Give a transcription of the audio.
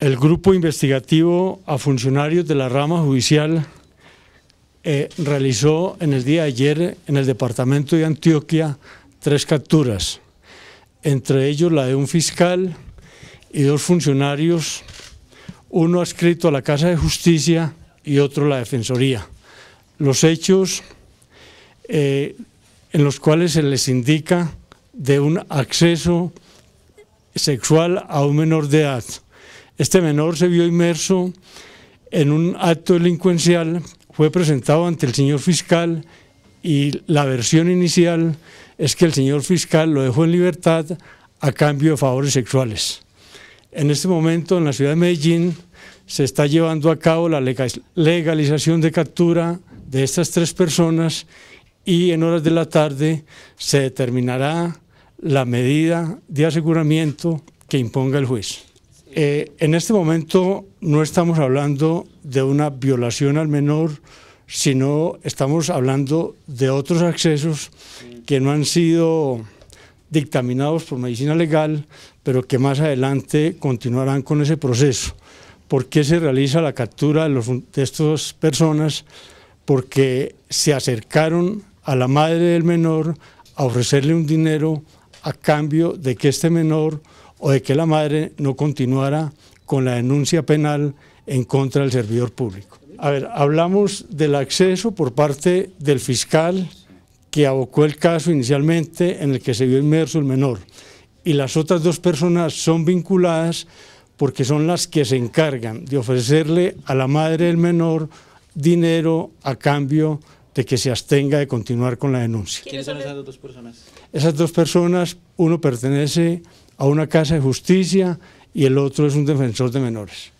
el grupo investigativo a funcionarios de la rama judicial eh, realizó en el día de ayer en el departamento de Antioquia tres capturas, entre ellos la de un fiscal y dos funcionarios, uno adscrito a la Casa de Justicia y otro a la Defensoría. Los hechos eh, en los cuales se les indica de un acceso sexual a un menor de edad. Este menor se vio inmerso en un acto delincuencial, fue presentado ante el señor fiscal y la versión inicial es que el señor fiscal lo dejó en libertad a cambio de favores sexuales. En este momento en la ciudad de Medellín se está llevando a cabo la legalización de captura de estas tres personas y en horas de la tarde se determinará la medida de aseguramiento que imponga el juez. Eh, en este momento no estamos hablando de una violación al menor, sino estamos hablando de otros accesos que no han sido dictaminados por medicina legal, pero que más adelante continuarán con ese proceso. ¿Por qué se realiza la captura de estas personas? Porque se acercaron a la madre del menor a ofrecerle un dinero a cambio de que este menor o de que la madre no continuara con la denuncia penal en contra del servidor público. A ver, hablamos del acceso por parte del fiscal que abocó el caso inicialmente en el que se vio inmerso el menor y las otras dos personas son vinculadas porque son las que se encargan de ofrecerle a la madre del menor dinero a cambio de que se abstenga de continuar con la denuncia. ¿Quiénes son esas dos personas? Esas dos personas, uno pertenece a una casa de justicia y el otro es un defensor de menores.